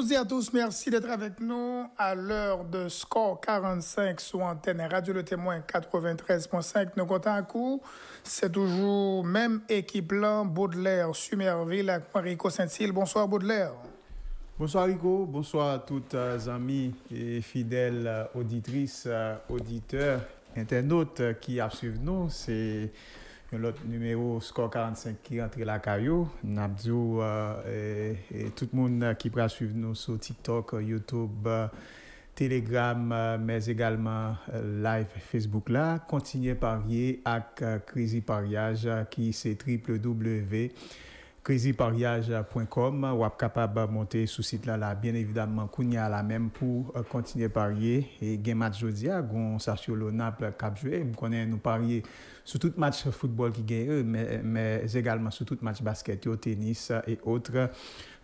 tous et à tous, merci d'être avec nous à l'heure de Score 45 sur antenne Radio Le Témoin 93.5. Nous comptons à coup. C'est toujours même équipe là, Baudelaire, Sumerville avec Marico saint Bonsoir Baudelaire. Bonsoir Rico, bonsoir à toutes les euh, amis et fidèles euh, auditrices, euh, auditeurs, internautes qui suivent nous. C'est l'autre numéro score 45 qui rentre la caillou. Nabdou, euh, et, tout le monde euh, qui pourra suivre nous sur TikTok, euh, YouTube, Telegram, mais également live Facebook là. Continuez parier avec Crazy Pariage qui c'est W crazypariage.com ou êtes capable de monter sur site là, là bien qu'on y a la même pour continuer euh, à parier et gain match jeudi gon Sachio Naples cap jouer vous connaît nous parier sur tout match football qui gagne euh, mais, mais également sur tout match basket au tennis euh, et autres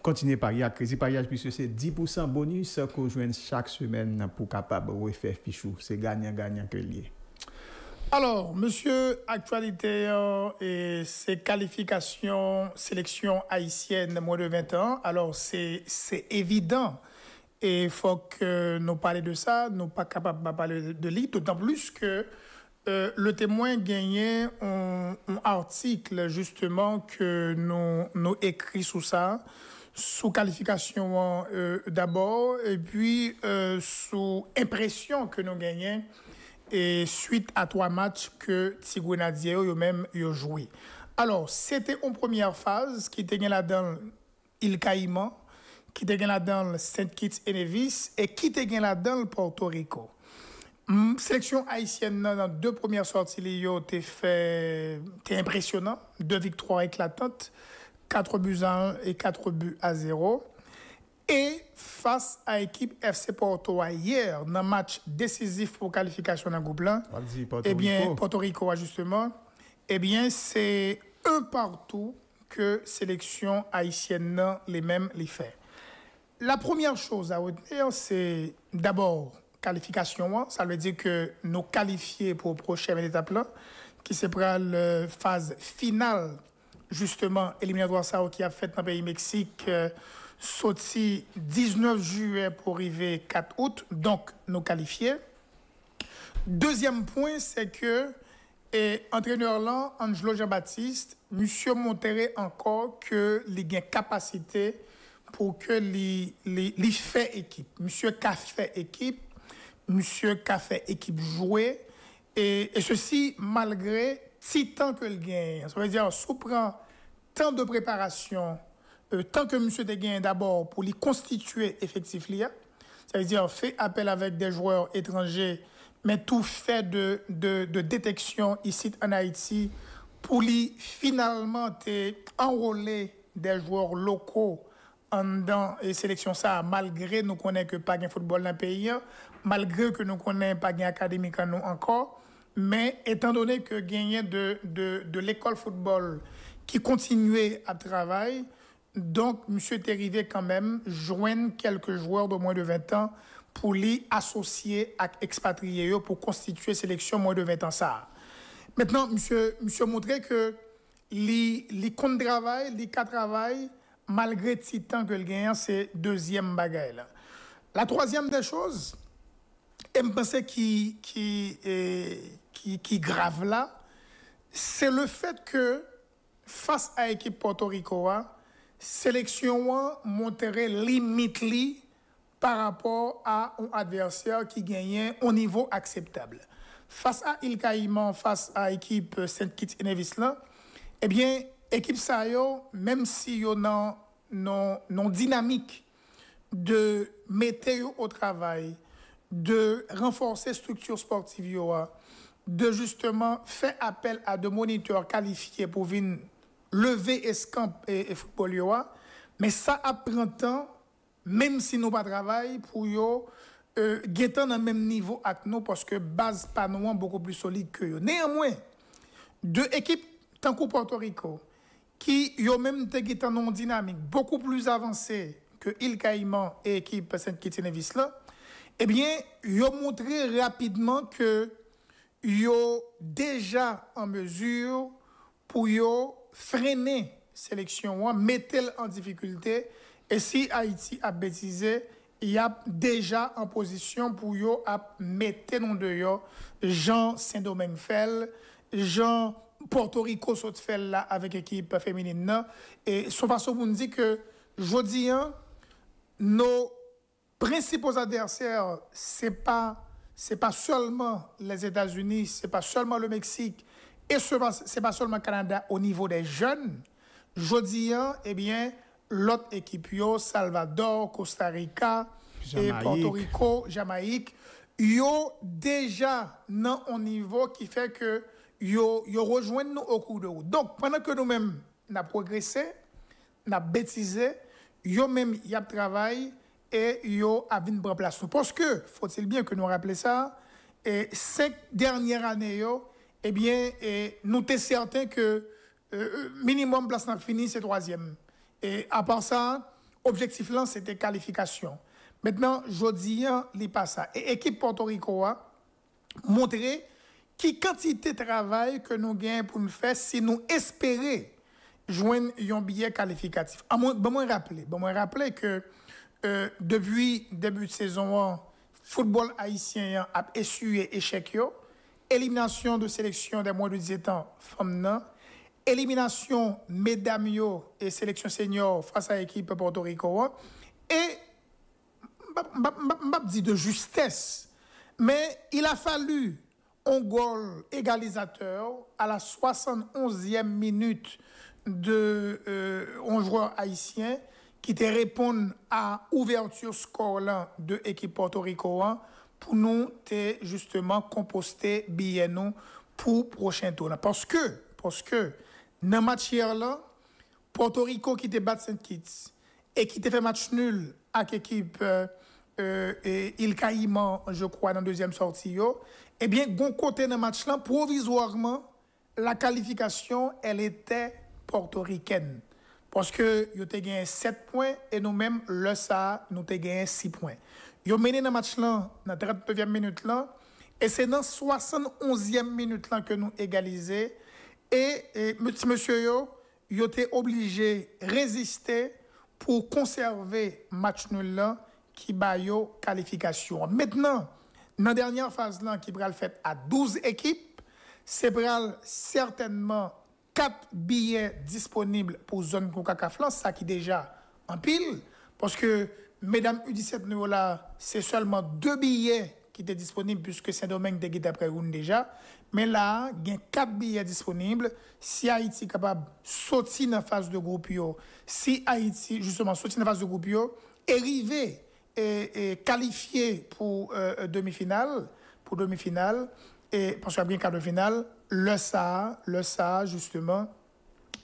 continuer parier à Crazy puisque c'est 10% bonus qu'on joue chaque semaine pour capable refaire faire fichou c'est gagnant gagnant que lié alors, monsieur, actualité et ses qualifications sélection haïtienne moins de 20 ans, alors c'est évident. Et il faut que nous parlions de ça, nous pas capables de parler de l'île, d'autant plus que euh, le témoin gagnait un, article justement que nous, nous écrit sous ça, sous qualification euh, d'abord, et puis euh, sous impression que nous gagnions, et suite à trois matchs que Tigrenadier eux-mêmes ont joué. Alors, c'était en première phase qui était là dans Il Caïman, qui était là-dedans Saint-Kitts et Nevis et qui était là le Porto Rico. Hmm, sélection haïtienne dans deux premières sorties, t'es fait, t'es impressionnant, deux victoires éclatantes, 4 buts à 1 et 4 buts à 0. Et face à l'équipe FC Porto hier, dans un match décisif pour qualification dans le groupe eh bien, Porto Rico, justement, eh bien, c'est un partout que sélection haïtienne les mêmes les fait. La première chose à retenir, c'est d'abord qualification. Hein. Ça veut dire que nous qualifiés pour la prochaine étape là, qui se prend la phase finale, justement, éliminatoire ça qui a fait dans le pays Mexique. Euh, sorti 19 juillet pour arriver 4 août, donc nous qualifier. Deuxième point, c'est que et entraîneur là, Angelo Jean-Baptiste, monsieur Monterrey encore que les gains capacité pour que les, les, fait équipe. Monsieur qu'a fait équipe, monsieur fait équipe jouer. Et, ceci malgré si temps que le gain Ça veut dire, sous prend tant de préparation euh, tant que monsieur est d'abord pour les constituer effectivement, c'est-à-dire fait appel avec des joueurs étrangers, mais tout fait de, de, détection ici en Haïti pour lui finalement enrôler des joueurs locaux en dans et sélection ça malgré nous connaissons que pas de football dans le pays malgré que nous connaissons pas gain académique encore mais étant donné que gagner de, de, de l'école football qui continuait à travailler donc, M. Terrivé, quand même, joigne quelques joueurs de moins de 20 ans pour les associer à expatriés pour constituer sélection moins de 20 ans. Ça. Maintenant, monsieur, monsieur montré que les, comptes de travail, les cas de travail, malgré le temps que le gagne, c'est deuxième bagaille. La troisième des choses, et me pense qui, euh, qui, qui, grave là, c'est le fait que face à l'équipe Porto Rico, sélection monterait limite par rapport à un adversaire qui gagnait au niveau acceptable. Face à Il face à l'équipe Saint-Kitts et Nevis là, eh bien, équipe même si yo a non dynamique de mettre au travail, de renforcer structure sportive de justement faire appel à des moniteurs qualifiés pour venir lever escamp et, et football mais ça à temps, même si nous pas travail pour yo euh, dans même niveau avec nous parce que base pas nous hein, beaucoup plus solide que Néanmoins, deux équipes tant que Porto Rico qui ont même te en une dynamique beaucoup plus avancée que Il Caïman et équipe Saint-Kitts et là, eh bien, yo montré rapidement que yo déjà en mesure pour yo freiner sélection mettre mettre en difficulté. Et si Haïti a bêtisé, il y a déjà en position pour yo à mette non de Jean jean Saint-Domingue Fell, jean Porto Rico sot avec équipe féminine. Et féminine. nan, Et que que pour nous hein, principaux adversaires, c'est pas c'est pas seulement les États-Unis, c'est pas seulement le Mexique, et ce n'est pas seulement Canada au niveau des jeunes. Je dis, hein, eh bien, l'autre équipe, Salvador, Costa Rica, et eh, Porto Rico, Jamaïque, yo déjà dans un niveau qui fait que yo, yo rejoignent nous au cours de route. Donc, pendant que nous-mêmes, avons progressé, avons bêtisé, yo même y a travail et yo a une bonne place. Parce que, faut-il bien que nous rappelions ça, et cinq dernières années, yo, eh bien, eh, nous sommes certains que le euh, minimum place n'a fini, c'est troisième. Et à part ça, objectif là, c'était qualification. Maintenant, je dis, il pas ça. Et équipe Porto a montré qui quantité de travail que nous gagnons pour nous faire si nous espérons joindre un billet qualificatif. Je moins, rappeler, rappeler que depuis depuis début de saison, football haïtien a essuyé échec élimination de sélection des moins de 17 ans, femme non, élimination mesdames et sélection senior face à l'équipe Porto Rico, et, dit de justesse, mais il a fallu un goal égalisateur à la 71e minute de euh, joueur haïtien qui te répond à ouverture score de l'équipe Porto Rico pour nous c'est justement composter bien nous pour prochain tour parce que parce que dans matière là Porto Rico qui te bat Saint Kitts et qui te fait match nul avec équipe euh, euh, et Il Caïman je crois dans deuxième sortie eh bien bon côté dans match là provisoirement la qualification elle était portoricaine parce que yo te gagné 7 points et nous-mêmes le ça nous avons gagné 6 points ils ont mené le match là, dans la 39e minute là, et c'est dans la 71e minute là que nous égalisons. Et, et monsieur, yo, ils été obligés de résister pour conserver le match nul là qui baille qualification. Maintenant, dans la dernière phase là, qui est faite fait à 12 équipes, c'est certainement 4 billets disponibles pour zone coca ça qui déjà en pile, parce que mesdames U17 niveau-là, c'est seulement deux billets qui étaient disponibles puisque Saint-Domingue était après une déjà. Mais là, il y a quatre billets disponibles. Si Haïti est capable de sortir de la phase de groupe, si Haïti, justement, sortir de la phase de groupe, est arriver et, qualifié pour euh, euh, demi-finale, pour demi-finale, et pour qu'il y a bien quart de finale, le ça, le ça, justement,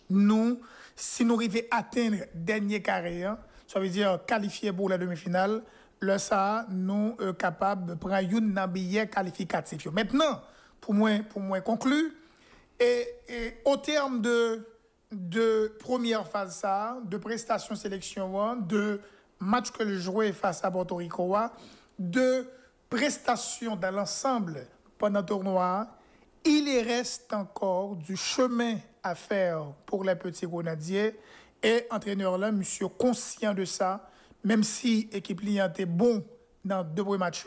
nous, si nous arrivons à atteindre dernier carré, hein, ça veut dire qualifié pour la demi-finale. Le ça, nous capable euh, capables de prendre un billet qualificatif. Maintenant, pour moi, pour moi et, au terme de, première phase, ça, de prestation sélection, hein, de match que le joués face à Porto ricoa hein, de prestations dans l'ensemble pendant le tournoi, il reste encore du chemin à faire pour les petits grenadiers. Et entraîneur là, monsieur conscient de ça, même si l'équipe Lyon était bon dans deux premiers matchs,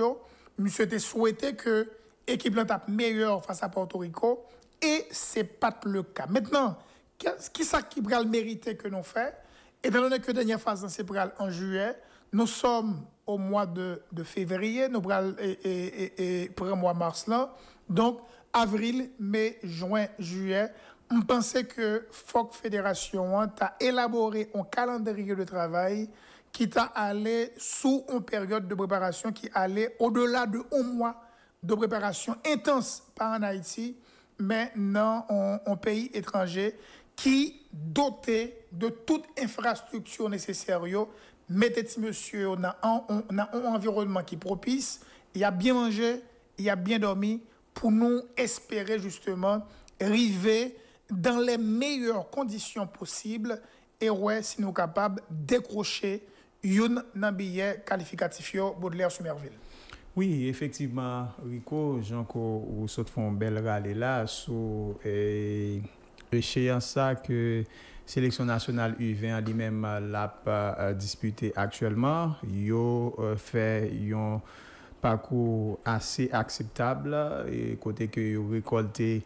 monsieur était souhaité que l'équipe Lyon tape meilleure face à Porto Rico et c'est pas le cas. Maintenant, qui ça qui pral mériter que nous fait Étant donné que dernière phase dans hein, ces en juillet, nous sommes au mois de, février, nous pral et, et, pour mois mars là. Donc avril, mai, juin, juillet, je pensait que FOC Fédération hein, a élaboré un calendrier de travail qui t'a allé sous une période de préparation qui allait au-delà de un mois de préparation intense par en Haïti, mais non un pays étranger qui, doté de toute infrastructure nécessaire, mettait monsieur dans un, un environnement qui propice, il a bien mangé, il a bien dormi, pour nous espérer justement arriver dans les meilleures conditions possibles et ouais, si nous sommes capables de décrocher un billet qualificatif Baudelaire-Sumerville. Oui, effectivement, Rico, jean vous font belle rallye là sur eh, échéance ça que sélection nationale U20 lui-même euh, l'a euh, disputé actuellement. a euh, fait un parcours assez acceptable et côté que récolté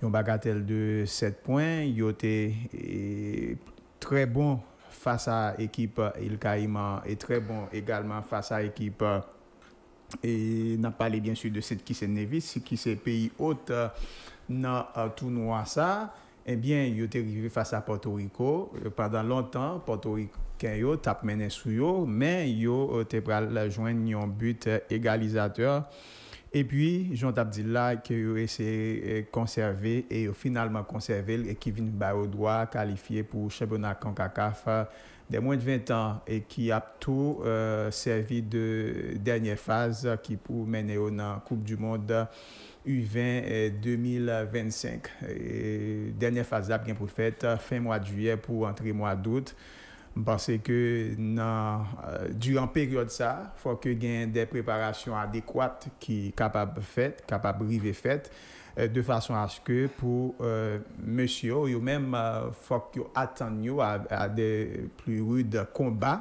Yon bagatel de 7 poin, yote e, tre bon fasa ekip ilka iman, e tre bon egalman fasa ekip, e nan pale bien su de set ki se nevis, ki se peyi ot nan euh, tou nou an sa, e eh bien yote rive fasa Porto Rico, e padan lontan Porto Rico ken yo, tap menen sou yo, men yo euh, te pral jwen yon but egalizateur, E pi, Jean Abdillah ki yo ese konserve euh, e yo finalman konserve e ki vin ba o doa kalifiye pou Chebona Kankakaf euh, de mwen de 20 an. E ki ap tou euh, servi de denye faz ki pou mene yo nan Koupe du Monde U20 2025. E denye faz ap gen pou fet fin mwa juye pou an tri mwa dout. M'pense ke nan, euh, duran peryode sa, fòk yo gen de preparasyon adekwat ki kapab fèt, kapab rive fèt, euh, de fason aske pou mèsy yo, yo mèm euh, fòk yo atan yo a de pli roud konba,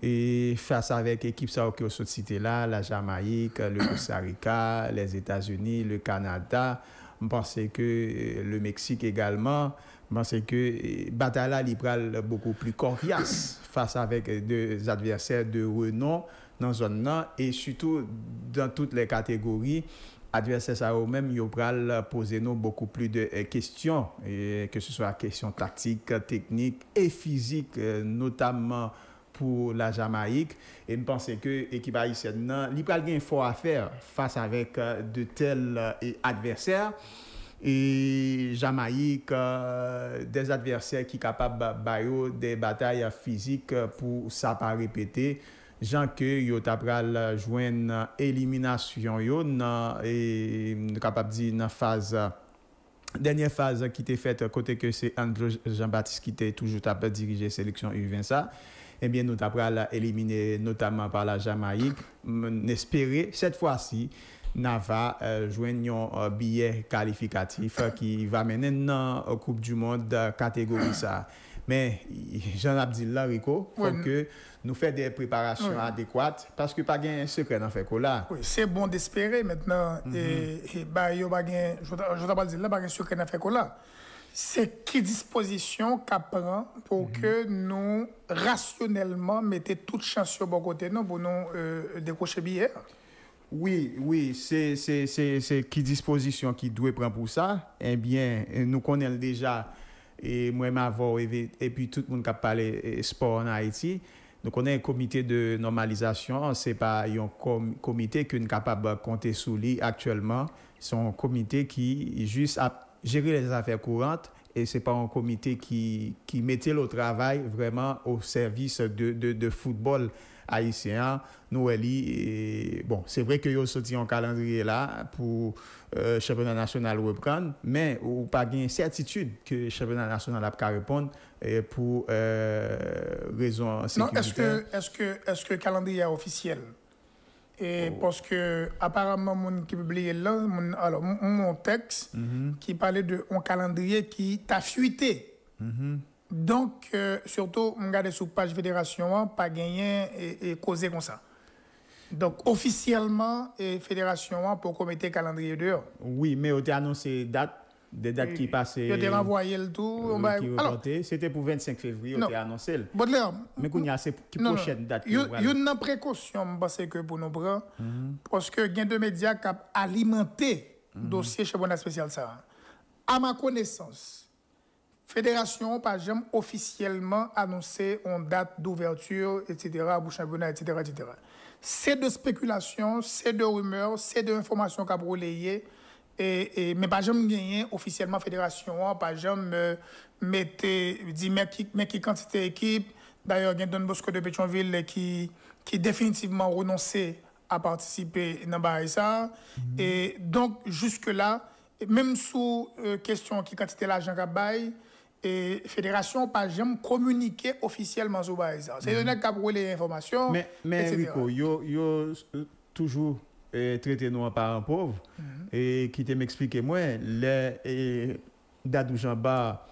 e fasa vek ekip sa okyo sot site la, la Jamaik, le Costa Rica, les Etats-Unis, le Kanada, m'pense ke le Meksik egalman, Mpense ke eh, batala li pral bokou pli koryas fasa vek de adverser de renon nan zon nan e suto dan tout le kategori adverser sa ou menm yo pral pose nou bokou pli de kestyon ke se so a kestyon taktik, teknik e fizik notamman pou la Jamaik e mpense ke ekibayisen nan li pral gen fwa afer fasa vek de tel eh, adverser et Jamaïque, euh, des adversaires qui sont capables de des batailles physiques pour ça pas répéter. Jean que yo tapral une élimination yo et mm, capable dire phase dernière phase qui était faite côté que c'est André Jean-Baptiste qui était toujours de diriger sélection U20 ça eh bien nous tapral éliminé notamment par la Jamaïque espérer cette fois-ci nous avons joué un billet qualificatif euh, qui va mener dans la euh, Coupe du Monde euh, catégorie ça. Mais j'en n'ai Rico, dit là, Rico, que nous fassions des préparations adéquates parce que pas de secret n'a fait là C'est bon d'espérer maintenant. Mhm. Bah, je n'ai pas dit là, pas de secret n'a fait là C'est quelle disposition qu'on prend pour mhm. que nous, rationnellement, mettions toute chance sur le bon côté pour nous décrocher le billet oui, oui, c'est qui disposition qui doit prendre pour ça. Eh bien, eh, nous connaissons déjà, et moi, ma et, puis tout le monde qui a parlé eh, sport en Haïti. nous connaissons un comité de normalisation. Ce n'est pas un comité qui est capable de compter sous lui actuellement. C'est un comité qui juste à gérer les affaires courantes et ce n'est pas un comité qui, qui mettait le travail vraiment au service de, de football haïtien nous bon c'est vrai que yo sorti un calendrier là pour le euh, championnat national reprendre mais ou pas gain certitude que championnat national a pas répondre euh, pour euh, raison sécuritaire. Non, est-ce que est-ce que est-ce que calendrier officiel et oh. parce que apparemment mon qui là mon, texte mm-hmm. qui parlait de un calendrier qui t'a fuité. Mm-hmm. Donc, euh, surtout, on regarde sur page fédération, hein, pas gagné et, causer causé comme ça. Donc, officiellement, Fédération fédération, hein, pour commettre calendrier dehors. Oui, mais on t'a annoncé date, des dates qui passaient. On t'ai envoyé, le tout. Euh, C'était pour 25 février, on t'a annoncé. Baudelaire. Mais qu'on y a prochaine prochaine date. Il y a une précaution, que pour nous prendre, mhm. parce que il y médias qui ont alimenté le mhm. dossier chez Bonne Spécial ça. À ma connaissance, Fédération pas jamais officiellement annoncé en date d'ouverture, etc., pour championnat, etc., etc. C'est de spéculation, c'est de rumeurs, c'est de informations qu'a a et, et, mais pas jamais gagné officiellement fédération, hein, pas jamais euh, dit, mais qui, mais qui quantité équipe. D'ailleurs, il y a Don Bosco de Pétionville qui, qui définitivement renoncé à participer dans ça. Mm-hmm. Et donc, jusque-là, même sous euh, question qui quantité l'argent qu'a bail, et fédération pas jamais communiqué officiellement sur ça. C'est mhm. le les informations. Mais mais Rico, yo yo euh, toujours euh, traité nous en parents pauvres mhm. et qui te m'expliquer moi les Dadou Jamba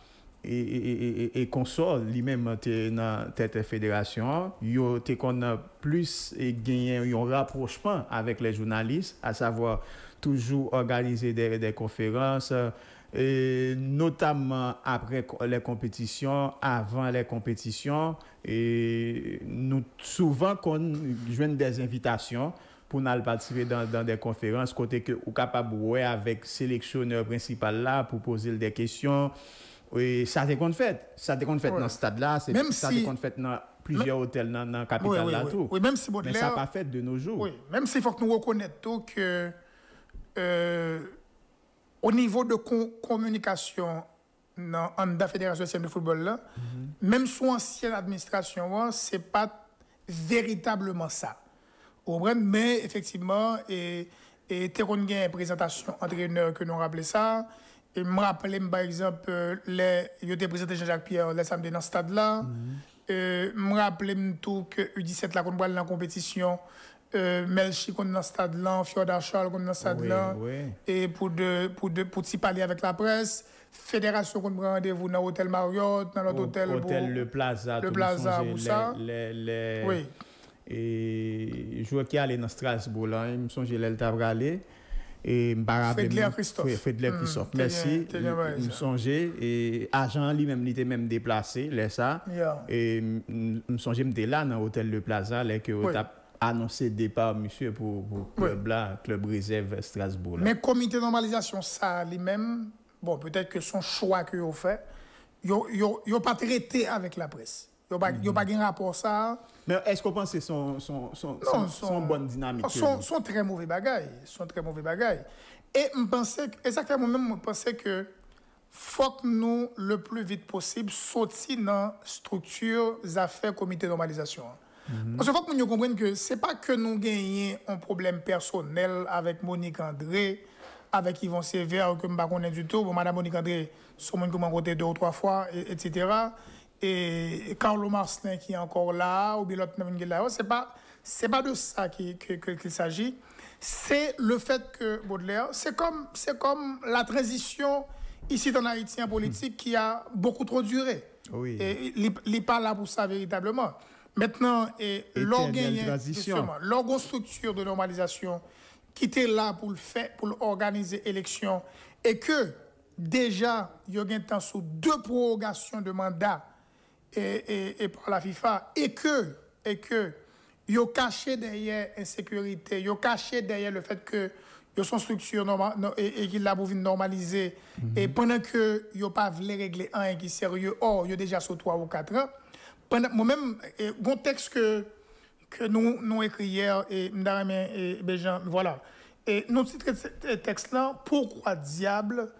et, et, et, lui-même dans tête fédération yo y qu'on a plus gagné un rapprochement avec les journalistes à savoir toujours organiser des conférences E Notamen apre le kompetisyon Avan le kompetisyon e Nou souvan kon jwen de zinvitasyon Pou nan le partipe dan de konferans Kote ou kapab wè avèk seleksyoner prinsipal la Pou pose le de kesyon Sa te kon fèt nan stad la Sa te kon fèt nan plijer hotel nan kapital la Men sa pa fèt de nou jou Men se fòk euh, nou wò konèt to ke... au niveau de communication dans la Fédération de football, mhm. même sous ancienne administration, hein, ce n'est pas véritablement ça. Mais effectivement, et, et une présentation entraîneur que nous rappelons ça. Et me rappelle par exemple, euh, les, il était présenté Jean-Jacques Pierre le samedi dans ce stade-là. Je mhm. euh, me rappelle tout que U17, la la compétition, Euh, Melchi kon nan stad lan, Fjorda Chal kon nan stad lan, e pou ti pali avèk la pres, federasyon kon mw randevou nan hotel Marriott, nan otel le plaza, le plaza mw sa, e jwè ki alè nan strase bou lan, mw sonjè lè lè tab rale, fèd lè Christophe, mw sonjè, ajan li mwen nite mwen mwen deplase, lè sa, mw sonjè mwen te la nan otel le plaza, lè kè wè tab, annoncé départ, monsieur, pour, pour club là, réserve Strasbourg. Mais Mais comité normalisation, ça, lui-même, bon, peut-être que son choix que a fait, il n'a pas traité avec la presse. Il n'a pas, mm pas mhm. un rapport ça. Mais est-ce qu'on pense que son, son, son, son, bonne dynamique? Son, euh, son très mauvais bagaille. Son très mauvais bagaille. Et je pensais, exactement même, je pensais que faut que nous, le plus vite possible, sortir dans structure affaires comité normalisation. -hmm. Parce que faut que nous comprenions que ce n'est pas que nous gagnons un problème personnel avec Monique André, avec Yvon Sévère, que je ne connais du tout. Bon, Madame Monique André, sur mon côté deux ou trois fois, etc. Et Carlo Marcelin qui est encore là, ou bien l'autre là, ce n'est pas, pas de ça qu'il s'agit. C'est le fait que Baudelaire, c'est comme, comme la transition ici dans Haïti politique mhm. qui a beaucoup trop duré. Oui. Et il n'est pas là pour ça véritablement. Maintenant, et l'organisation structure de normalisation qui était là pour le faire, pour organiser l'élection, et que déjà, il y a eu temps sous deux prorogations de mandat et, et, par la FIFA, et que, et que, ils caché derrière l'insécurité, y a caché derrière le fait que ils sont structure normal, et, et la pour normaliser, mhm. et pendant que n'y a pas voulu régler un qui sérieux, or, y sont déjà sous trois ou quatre ans, moi-même, bon texte que, que nous, nous écrit hier, et Madame et voilà. Et nous titre ce texte-là, Pourquoi diable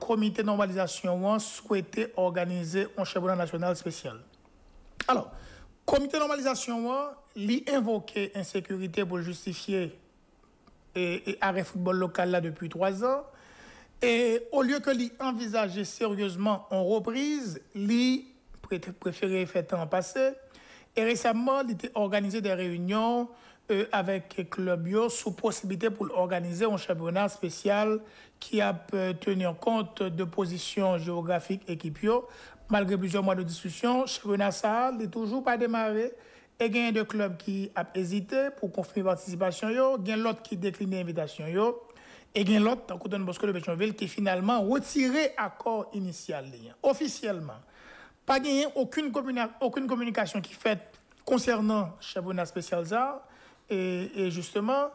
comité de normalisation souhaitait organiser un championnat national spécial Alors, comité de normalisation lui invoquer insécurité pour justifier et, arrêt football local là depuis trois ans. Et au lieu que lui envisageait sérieusement en reprise, lui préféré fait temps passé. Et récemment, il a organisé des réunions euh, avec avec yo sous possibilité pour organiser un championnat spécial qui a tenu compte de position géographique Yo. Malgré plusieurs mois de discussion, championnat ça n'est toujours pas démarré. Et il y a deux clubs qui ont hésité pour confirmer participation, il y a l'autre qui décliné l'invitation. Et il y a l'autre, dans le Bosco de qui finalement retiré l'accord initial. Officiellement, pas gagné aucune, communication qui fait concernant Chabona Spécial et, et, justement,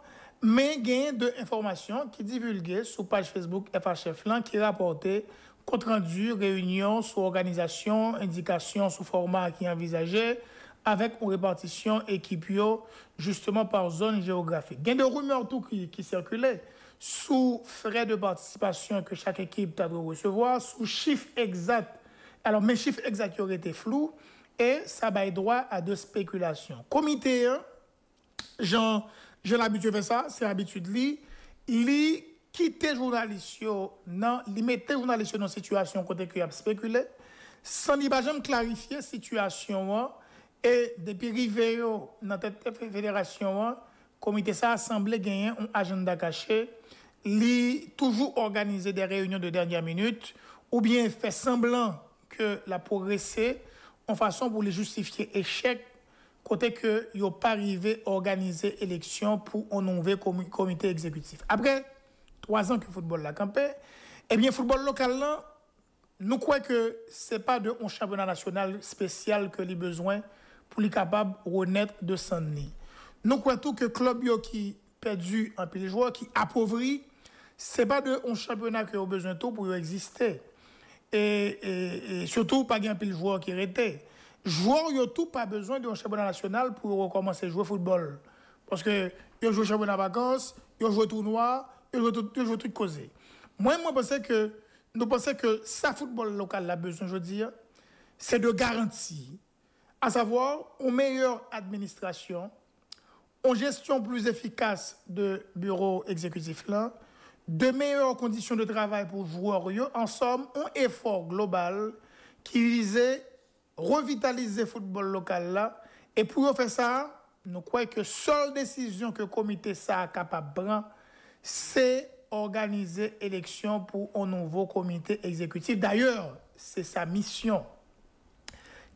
mais gagné de informations qui divulguées sur page Facebook FHF LAN qui rapportait compte rendu, réunion sous organisation, indication sous format qui envisageait avec une répartition équipio justement par zone géographique. Gain de rumeurs tout qui, circulaient sous frais de participation que chaque équipe doit recevoir, sous chiffre exact alors, mes chiffres exacts auraient été flous et ça baille droit à de spéculations. Comité, hein, Jean, je l'habitude faire ça, c'est l'habitude li, li quitter journaliste non, li situation journaliste dans situation côté spéculer a spéculé sans li jamais clarifier situation et depuis niveau dans cette fédération comité ça a semblé gagner un agenda caché, li toujours organisé des réunions de dernière minute ou bien fait semblant la progresser en façon pour les justifier échec côté que yo pas arrivé à organiser élection pour un nouveau comité exécutif. Après trois ans que le football l'a campé, et eh bien football local nous croyons que c'est pas de un championnat national spécial que les besoins pour les capables renaître de saint Nous croyons tout que club yo qui perdu un pays joueur qui appauvrit, c'est pas de un championnat que ont besoin tout pour exister et, surtout pas gain le joueur qui étaient. Joueur ils tout pas besoin d'un championnat national pour recommencer à jouer football parce que ils joue championnat vacances, ils joue tournoi, ils jouent tout yo tout causé. Moi moi pensais que nous que ça football local a besoin je veux dire c'est de garanties. à savoir une meilleure administration, une gestion plus efficace de bureau exécutif là de meilleures conditions de travail pour joueurs, en somme, un effort global qui visait revitaliser le football local Et pour faire ça, nous croyons que seule décision que le comité ça capable c'est organiser élection pour un nouveau comité exécutif. D'ailleurs, c'est sa mission.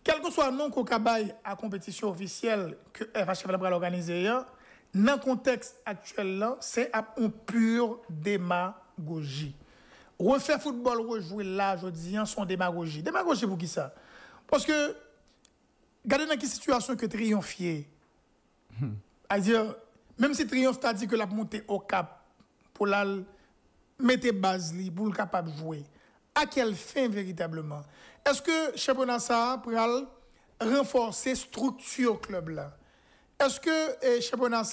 Quel que soit le nom qu'on à compétition officielle que FHF va l'organiser. Dans le contexte actuel, c'est un pur démagogie. Refaire football, rejouer là, je dis, c'est hein, une démagogie. Démagogie pour qui ça Parce que, regardez dans quelle situation que triompher. Hmm. C'est-à-dire, même si triomphe, a dit que la montée au cap pour la mettre base pour capable de jouer, à quelle fin véritablement Est-ce que, Chaponassa, pour renforcer structure club là est-ce que eh, Championnat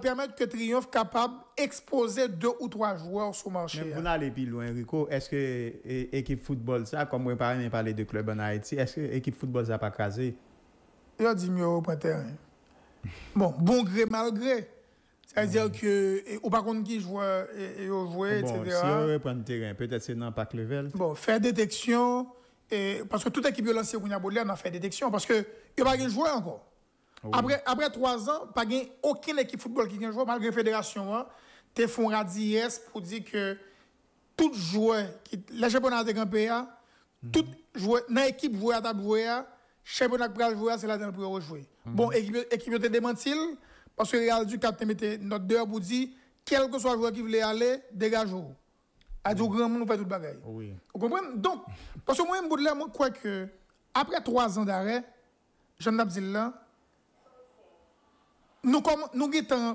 permettre que Triomphe capable d'exposer deux ou trois joueurs sur le marché Mais vous hein? n'allez plus loin Rico, est-ce que l'équipe eh, football ça comme vous parlait de club en Haïti, est-ce que l'équipe football n'a pas crasé Il a dit mieux au point terrain. bon, bon gré malgré. C'est-à-dire mm. que, eh, ou par contre, qui eh, joue, et, jouer, bon, etc. Si on terrain, peut-être c'est dans le level. Bon, faire détection, et, parce que toute équipe de l'ancien Kounia Baudelaire fait détection, parce que il n'y a pas de joueur encore. Ah après, après trois ans, pas gain aucune équipe de football qui gagne joueur, malgré la fédération, hein, te font radies pour dire que tout joueur qui la championnat de Grand hein, hmm. tout joueur, dans l'équipe joueur à ta joueur, hein, championnat pral joueur, c'est là dans pour jouer. Hmm. Bon, équipe, équipe te démentir, parce que Real du Cap te mettait notre dehors pour dire, quel que soit le joueur qui voulait aller, dégagez-vous. A dit hmm. au grand monde, nous fait tout le bagage. Oh oui. Vous comprenez? Donc, parce que moi, je crois que après trois ans d'arrêt, je jean Abdil là, nous comme nous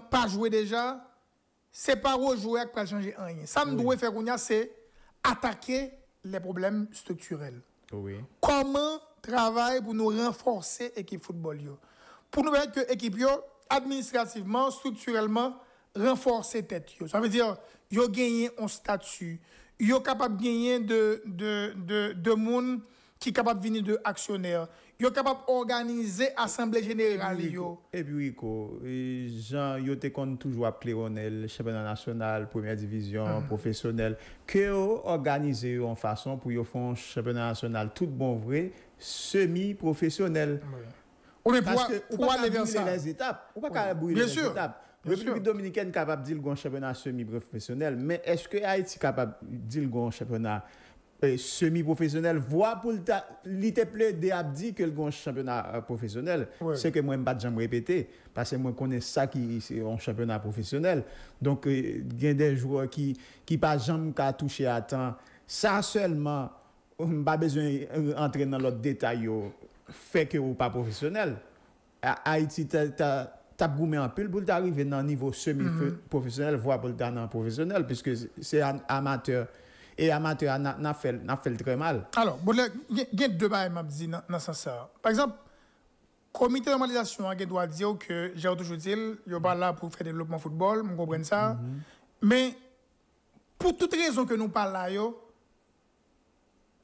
pas jouer déjà c'est pas rejouer qui va changer rien ça nous doit faire c'est attaquer les problèmes structurels comment travailler pour nous renforcer l'équipe football pour nous permettre que l'équipe administrativement structurellement renforcer tête ça veut dire yo gagner un statut yo capable gagner de de de de monde qui est capable de venir de actionnaires, vous êtes capable d'organiser l'Assemblée générale. Et puis, Jean, ils te toujours appelé Ronel, championnat national, première division, mm professionnel, que organisé en façon pour qu'ils un championnat national tout bon vrai, semi-professionnel. Oui. ne Parce pour, aller vers ça. les étapes. Ou pas oui. Bien les sûr. étapes. La République dominicaine est capable de dire le championnat semi-professionnel, mais est-ce que Haïti est capable de dire le championnat E, semiprofesyonel vwa pou lta li te ple de ap di ke lgon championat euh, profesyonel. Se ke mwen bat jan mwepete. Pase mwen kone sa ki yon championat profesyonel. Donk gen euh, de jwa ki pa jan mka touche a tan. Sa selman mba bezo entren nan lot detay yo feke ou pa profesyonel. A iti tap goume anpil pou lta arrive nan nivou semiprofesyonel vwa pou lta nan profesyonel. Piske se amateur. et amateur n'a na fait, très mal. Alors, il y a deux bails, m'a dit, dans ce sens. Par exemple, le comité de normalisation doit dire que, j'ai toujours dit, il n'est pas là pour faire développement football, vous comprenez ça. Mm-hmm. Mais, pour toute raison que nous parlons là, yo,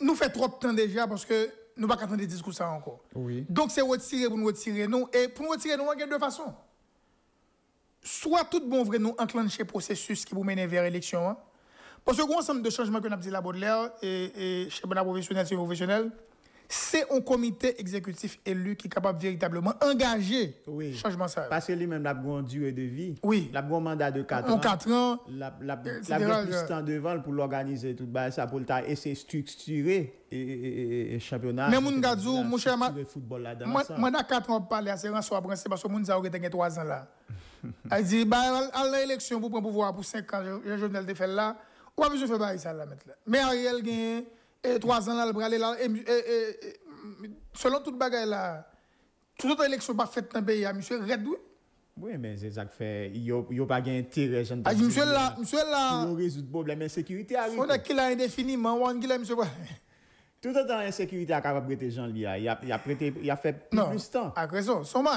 nous faisons trop de temps déjà parce que nous ne pas pas des discours ça encore. Oui. Donc, c'est retirer pour nous retirer nous. Et pour nous retirer nous, il y a deux façons. Soit tout bon vrai nous enclencher le processus qui vous mène vers l'élection. Hein. Parce que ensemble de changements que nous avons dit la Baudelaire et, et chez Professionnel, c'est c'est un comité exécutif élu qui est capable véritablement d'engager oui. changement ça. Parce que lui-même, la a durée de vie, oui. la un mandat de 4 ans. En 4 ans. La, grande plus temps devant pour l'organiser tout bah, ça pour le et c'est structuré et, championnat. Mais mon gars, mon cher, moi, moi, 4 ans, parler à Serran Soir parce que mon gazou a 3 ans là. Il dit, bah, à l'élection, vous prenez pouvoir pour 5 ans, je journal de faire là. Wè msè fè ba yè sa la mèt lè. Mè a rè yè l gen, e 3 an la l bralè la, e msè, e, e, e, selon tout bagay la, tout an l lèkso pa fèt nan be yè, msè rèd wè. Wè men, zè zak fè, yò bagay yè tire jèn ta sè. A jè msè la, msè la, yò rèzout bo blè men sèküriti a rè. Sò nan ki la indèfinim an, wan ki la msè bralè. Tout an l lèkso pa fèt nan be yè, yè fèt msè brèstan. Non, ak reso, son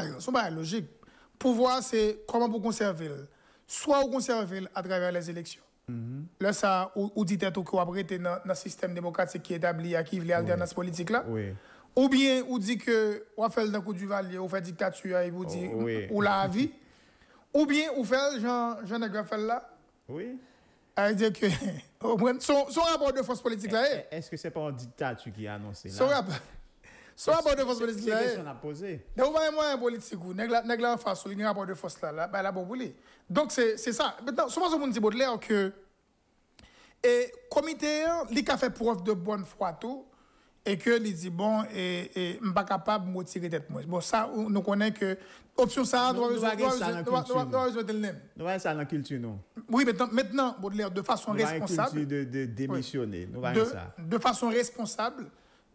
bagay, son Mm-hmm. Lè sa ou ditè tou ki w ap rete nan sistem demokatik ki etabli akiv li al di anas politik la Ou bien ou di ke w ap fèl nan kou du vali ou fè diktatu ya e wou di ou la avi Ou bien ou fèl jan ek w ap fèl la Ou bien ou fèl jan ek w ap fèl la A y diè ke, ou mwen, son rap an de fòs politik la e, eh? e, Est-ce que c'est pas un diktatu ki a annoncé la? Son rap... Sou eh. a bote fos bote sik la e? De ou vane mwen a bote sik ou? Neg la an faso, lini a bote fos la la, ba la bote bote li. Donk se sa, souman sou moun di Baudelaire ke komite li ka fe prof de bon fwa tou e ke li di bon e mba kapab motire det mwen. Bon sa, nou konen ke opsyon sa a, nou vane sa an akultu nou. Oui, beten, meten, Baudelaire, de fason responsable, nou vane sa an akultu de demisyonel. De fason responsable,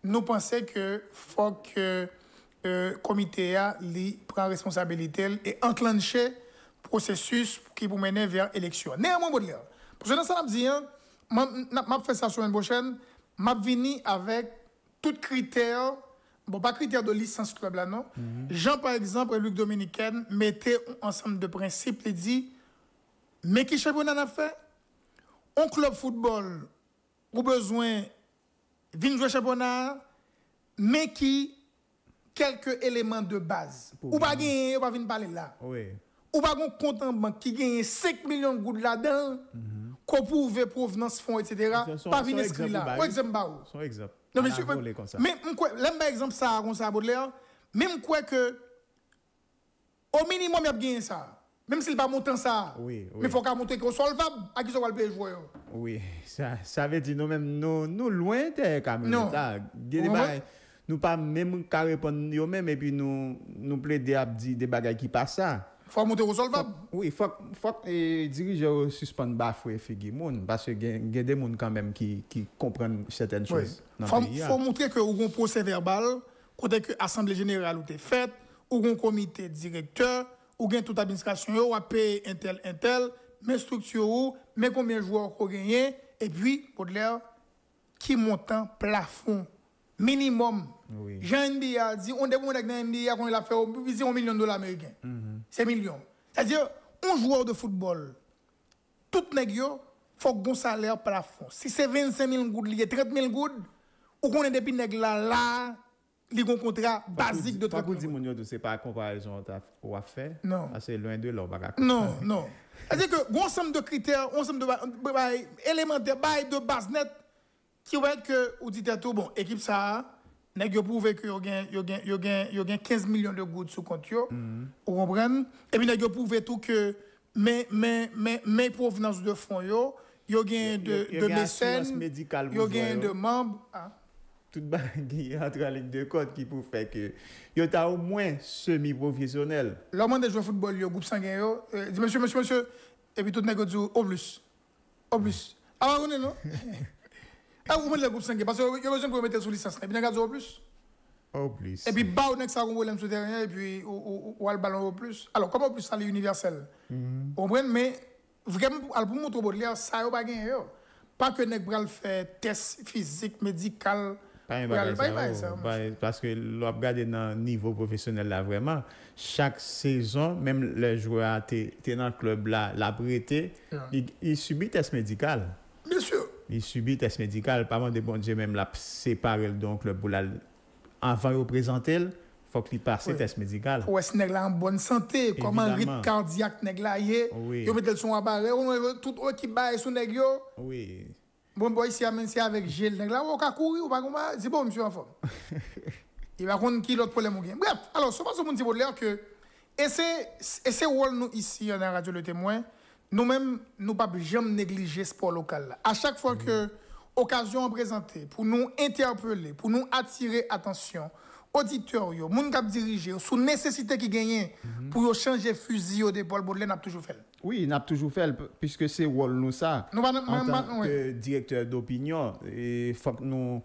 nous pensons que faut que le euh, comité a prend responsabilité et enclenche le processus qui pour mener vers l'élection. Néanmoins, Baudelaire, pour ce que je hein, m'a fait ça la semaine prochaine, m'a venir avec tout critère, bon, pas critère de licence club là, non. Mhm. Jean, par exemple, et Luc Dominicaine mettaient ensemble de principes et dit mais qui que vous en a fait Un club football, au besoin vin jwèche bonar, men ki, kelke eleman de baz. Ou pa genye, ou pa vin pale la. Ou pa gon kontan bank ki genye sek milyon goud la den, mhm. kopou ve provenans fon, et cetera, pa vin eskri la. Ou ekzem ba ou? Men non, mwen kwe, lembe ekzem sa kon sa abot le an, men mwen kwe ke, o minimum yap genye sa, Même s'il va monter ça, mais il faut qu'il montre qu'on solvable à qui ça va le joueur. Hein. Oui, ça, ça veut dire nous-mêmes, nous, nous loin de Ça, Nous pas même qu'à répondre nous-mêmes et puis nous, nous plaider à des bagages qui passent ça. Faut monter au solvable. Oui, faut faut les dirigeants suspendent et des moun parce que il y a des gens quand même qui qui comprennent certaines choses. Il Faut, hein. faut montrer que au procès verbal côté que assemblée générale ou est faite, ou un comité directeur ou gain toute administration, ou a payé un tel, un tel, mais structure ou, mais combien de joueurs qu'on gagné, et puis, Baudelaire, qui montant plafond minimum. Oui. Jean NBA dit, on dépend un NBA qu'on l'a fait au million de dollars américains. Mhm. C'est million. C'est-à-dire, un joueur de football, tout il faut bon salaire plafond. Si c'est 25 000 gouttes, 30 000 gouttes, ou qu'on est depuis là, là, li kon kontra bazik de trakom. Fakou di moun yo, dou se pa konvajon ou a fe, non. ase lwen de lò baga kontra. Non, non. Azi ke, goun sem de kriter, goun sem de elementer, bay de baznet, ki wèk ou ditato, bon, ekip sa, nag yo pouve yo gen 15 milyon de gout sou kont yo, mm-hmm. ou wobren, e mi nag yo pouve tou ke men provenans de fon yo, yo gen de besen, yo gen de mamb, a, ah. Toute bagi antre alik de kote ki pou fèk yo ta ou mwen semi-provisionel. Lò mwen de jwa futbol yo, goup sangen yo, di mèsyo, mèsyo, mèsyo, epi tout nega djou oblus. Oblus. Awa rounen nou? Awa rounen le goup sangen, pase yo rounen pou mwen mette sou lisans, epi nega djou oblus. Oblus. Epi ba ou nek sa roun wèlèm sou derenye, epi ou al balon oblus. Alo, kom oblus sa li universel. Ombren, mè, vremen, al pou moutou bod li a sa yo bagen yo. Pa ke nek pral fè test Oh, parce que le sa ou. niveau professionnel là vraiment, chaque saison, même la vreman. Chak sezon, dans le club là, la, la il, il test médical. Bien sûr. subit subi test médical. Paman de bon Dieu, même la séparé donc le club. avant la avan il faut qu'il passe test médical. est ce là en bonne santé, comment rythme cardiaque nègre là, oui. peut-être son appareil, tout qui baille sous Oui. Bon ici, à c'est avec gel, là, on va courir, on va c'est bon, monsieur en forme. Il va qu'on qui l'autre problème Bref, alors, ce pas ce monde dire que, et c'est rôle nous ici, on hein, a radio le témoin, nous-mêmes, nous ne pouvons jamais négliger sport local. À chaque fois que est mm-hmm. présentée pour nous interpeller, pour nous attirer attention, auditeurs, yo, qui ont diriger, sous nécessité qui gagne, mm-hmm. pour changer fusil au d'épaule, Baudelaire n'a toujours fait. Oui, il n'a toujours fait, puisque c'est Wol Lousa, en tant que directeur d'opinion, il faut que nous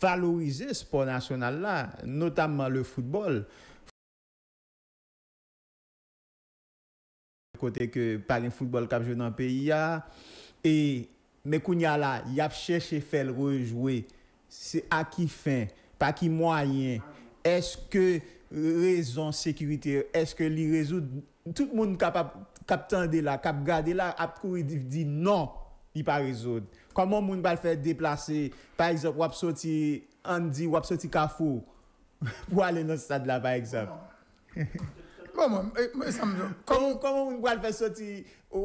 valorisons ce sport national-là, notamment le football. Écoutez que Paris Football, comme je l'ai dit hier, et mes couignards-là, ils ont cherché à faire rejouer. C'est à qui fin? Par qui moyen? Est-ce que raison sécurité? Est-ce que l'IREZO, tout le monde ne peut pas... Kapten de la, kap gade de la, apkou yi di di nan, yi pa rezode. Koman moun bal fè deplase, pa eksep wap soti Andy, wap soti Kafou, pou ale nan stad la, pa eksep. Mwen mwen, eh, mwen sa mdjou. Koman moun bal fè soti,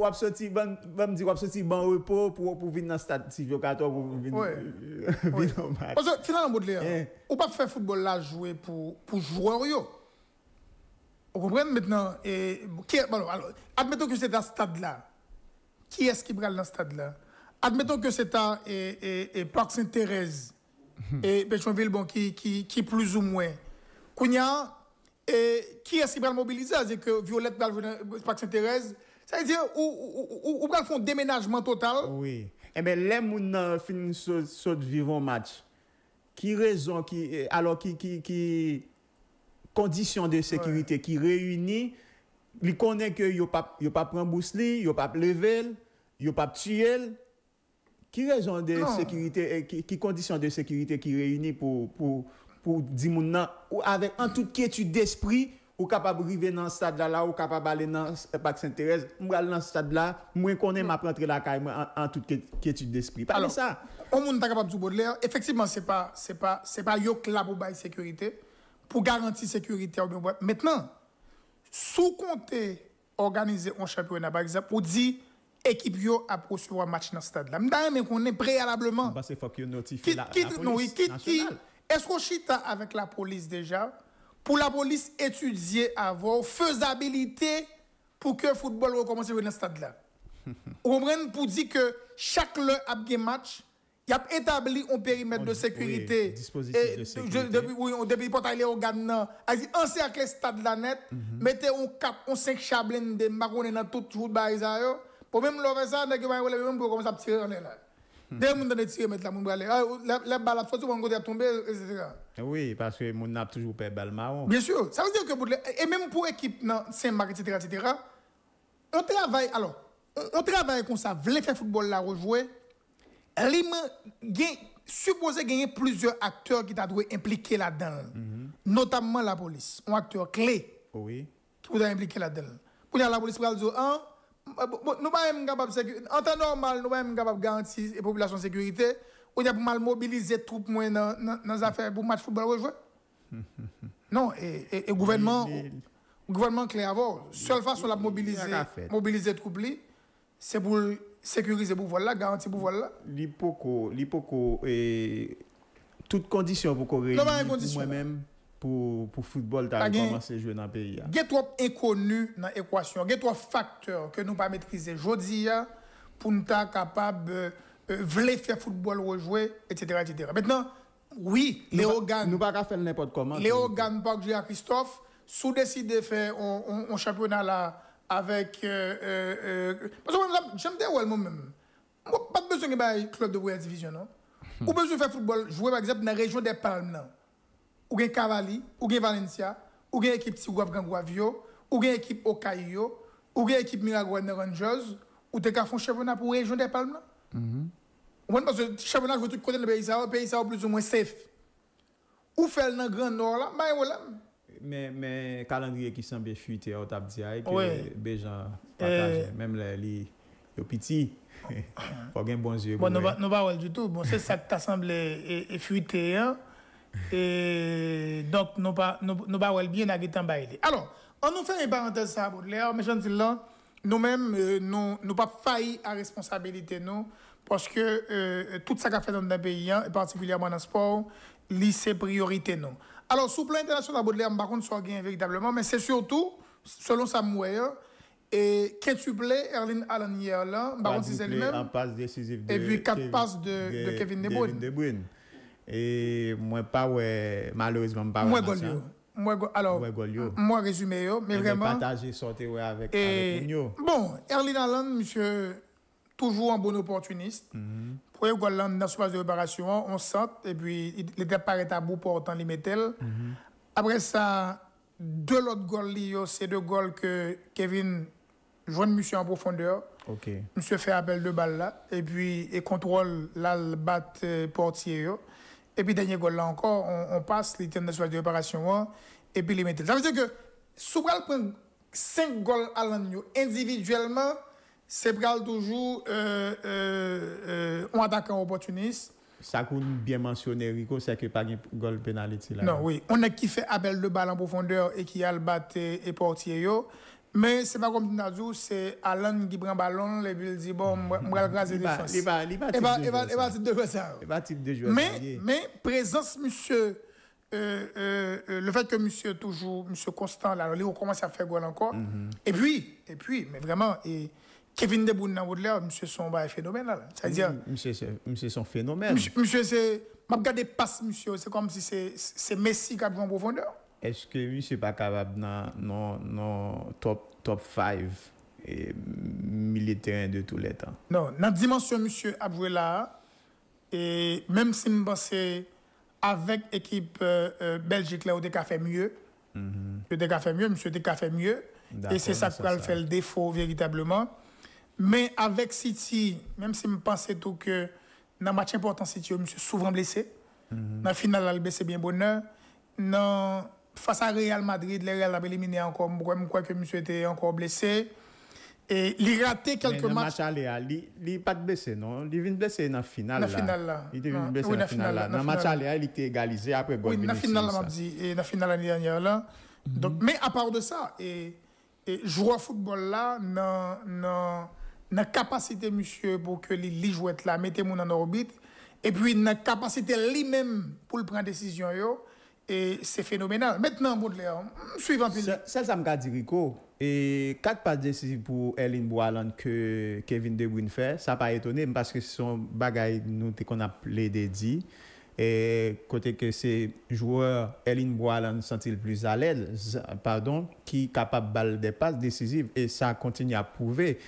wap soti, mwen mdjou wap soti ban repo, pou vin nan stad, si vyo kato, pou vin nan mat. Pazè, finan nan bote le, wap fè foutbol la jwè pou jwè ryo. Vous comprenez maintenant et, qui alors, Admettons que c'est à ce stade-là. Qui est-ce qui prend dans ce stade-là Admettons que c'est à et, et, Parc saint thérèse mhm. et Pétionville, qui, qui, plus ou moins. Kounia, et qui est-ce qui va le mobiliser C'est que Violette va Parc saint thérèse Ça veut dire, où va faire un déménagement total Oui. Eh bien, les gens finissent ce vivant match. Qui raison, qui, alors qui, qui Kondisyon de sekirite ki reyuni, li konen ke yo pa pranbousli, yo pa plevel, yo pa ptyel, ki reyon de non. sekirite, euh, ki kondisyon de sekirite ki reyuni pou di moun nan, ou avek euh, an tout kietu despri, ou kapab rive nan stad la la, ou kapab ale nan St. Therese, mwen konen ma prantre la kaye mwen an tout kietu despri. Parle sa. O moun ta kapab zubod le, efeksypman se pa yo kla pou bay sekirite, pour garantir la sécurité. Maintenant, sous compter organiser un championnat, par exemple, pour dire équipe yo a un match dans le stade là. mais qu'on est préalablement. Parce bah, qu'il faut que notifie la, police nationale. Est-ce qu'on chita avec la police déjà pour la police étudier avant faisabilité pour que le football recommence dans ce stade là. On Pour dire que chaque le a match, y a établi un périmètre oh, de sécurité. Oui, dispositif et, de sécurité. depuis, oui, on, depuis portail Léogane, on cercle stade la net, mm -hmm. mettez un cap, on cinq chablin de marron dans tout jour de yo. Pour même lever ça, nèg va lever même pour commencer à tirer là. Hmm. Dès mon donné tirer mettre la balle. aller. Ah, la balle a sorti mon côté tomber etc. Oui, parce que mon n'a toujours pas balle marron. Bien sûr, ça veut dire que pour et même pour équipe Saint-Marc etc., etc., on travaille alors on, travaille comme ça, voulait faire football là rejouer supposé gagner plusieurs acteurs qui t'a dû impliquer là-dedans. Mhm. Notamment la police, un acteur clé. Oui. Qui vous a impliqué là-dedans. Pour la police pour dire hein, nous pas capable en temps normal nous garantir la population de sécurité on a mal mobiliser troupes moins dans dans affaires pour match football rejouer. non et, et, et gouvernement gouvernement clé avant, seule façon de mobiliser mobiliser troupes c'est pour Sekurize pou vol la, garanti pou vol la. Li pou kou, li pou kou, e tout kondisyon pou kou rejou, pou mwen mèm, pou futbol ta rekomansè jwè nan peri ya. Gye tròp ekonu nan ekwasyon, gye tròp faktor ke nou pa metrize jodi ya, pou nou ta kapab, vle fè futbol rejwè, et cetera, et cetera. Mètenan, oui, nou pa rafel nèpot komansè. Lè o gan pa kjè a Christophe, sou deside fè, on chapwè nan la, avec. Euh, euh, euh, j'aime bien moi-même. pas besoin de club de première division, non? Ou besoin de faire football, jouer par exemple dans la région des Palmes, non? Ou bien Cavalli, ou bien Valencia, ou bien équipe Tigouave Ganguavio ou bien équipe Okayo, ou bien équipe Miragua Rangers, ou t'es qu'à chef championnat pour la région des Palmes, non? Mm Parce que le championnat, je veux tout côté le pays, le plus ou moins safe. Ou faire le Grand Nord, là, ben voilà. Men kalandriye ki sanbe fuite yo tabdiye ki bejan pataje. Eh. Mem li yo piti. Ah. Fwa gen bon zye. Bon, nou ba wel di tout. Bon, se sa ta sanbe e, e fuite yo. E, Donk nou ba wel bien a gitan baye li. Alon, an nou fe yon parantez sa apot le. Mejan di lan, nou men, euh, nou pa faye a responsabilite nou pwoske euh, tout sa ka fete an den peyi an, e partikuliyan man aspo, li se priorite nou. Alors, sous plan international, Baudelaire, je ne sais pas véritablement, mais c'est surtout, selon Samuel, et qu'est-ce tu plais, Erline Allen hier là, Baron c'est lui-même. Un passe décisif de Et puis quatre Kevin, passes de, Kevin De Bruyne. Et moi pas ouais, malheureusement pas. Moi Goliou. Moi alors moi, résumé yo, mais et vraiment partager sortir ouais avec et, avec Bon, Erline Allen monsieur toujours un bon opportuniste. Mm -hmm. Pour dans on de réparation, on sort et puis il était paré à bout pour autant les mhm. Après ça, deux autres goals, c'est deux goals que Kevin joint monsieur en profondeur. Monsieur fait appel de balle là et puis il contrôle là le bat euh, portier. Et puis dernier goal là encore, on, passe les de de réparation et puis il Ça veut dire que vous prend cinq goals à l'année individuellement c'est pas toujours euh, euh, euh, un attaquant opportuniste. Ça qu'on bien mentionné, Rico, c'est que pas de goal penalty là. Non, oui. On a qui fait appel de balle en profondeur et qui a le batté et portier. Yo. Mais n'est pas comme Nazou, c'est Alan qui prend le ballon, et il dit bon, je vais graser défense. Il va le eh ben, eh ben, eh ben, de joueur Il va de joueur mais, mais présence, monsieur, euh, euh, euh, le fait que monsieur toujours, monsieur constant, là, il commence à faire goal encore. Mm-hmm. Et puis, et puis, mais vraiment, et Kevin De Boon nan Boudela, msè son baye fenomen la. Msè son fenomen. Msè se, mab gade pas msè, se kom si se Messi kapjou an pou fondor. Eske msè pa kabab nan top five et militeren de tout l'état? Nan, nan dimensyon msè apjou la, et mèm si mbansè avèk ekip Belgique la ou deka fè mye, ou deka fè mye, msè deka fè mye, et se sakal fè l'défaut vèritableman, Mais avec City, même si je pensais tout que dans un match important, City, je souvent blessé. Mm Dans la finale, Albé, c'est bien bonheur. face à Real Madrid, le Real a éliminé encore. Je crois que monsieur était encore blessé. Et il a raté quelques matchs. Match hein, il n'a pas blessé, non Il est blessé dans la finale. Dans la finale, là. Il est ah, blessé dans la finale. Dans le match aller, hein, il était égalisé après Bon Oui, dans la finale, m'a dit. Et dans la finale l'année dernière, là. Mhm. Donc, mais à part de ça, et, et joueur football, là, non. non dans capacité monsieur pour que les li jouette là mettez mon en orbite et puis dans capacité lui-même pour le prendre décision yo et c'est phénoménal. Maintenant Baudelaire, suivant pile. C'est ça me dit Rico et quatre passes décisives pour Erling Boaland que Kevin De Bruyne fait, ça pas étonné parce que son sont nous qu'on a plaidé dit et côté que ces joueurs Erling Boaland sont ils plus à l'aise pardon qui capable de des passes décisives et ça continue à prouver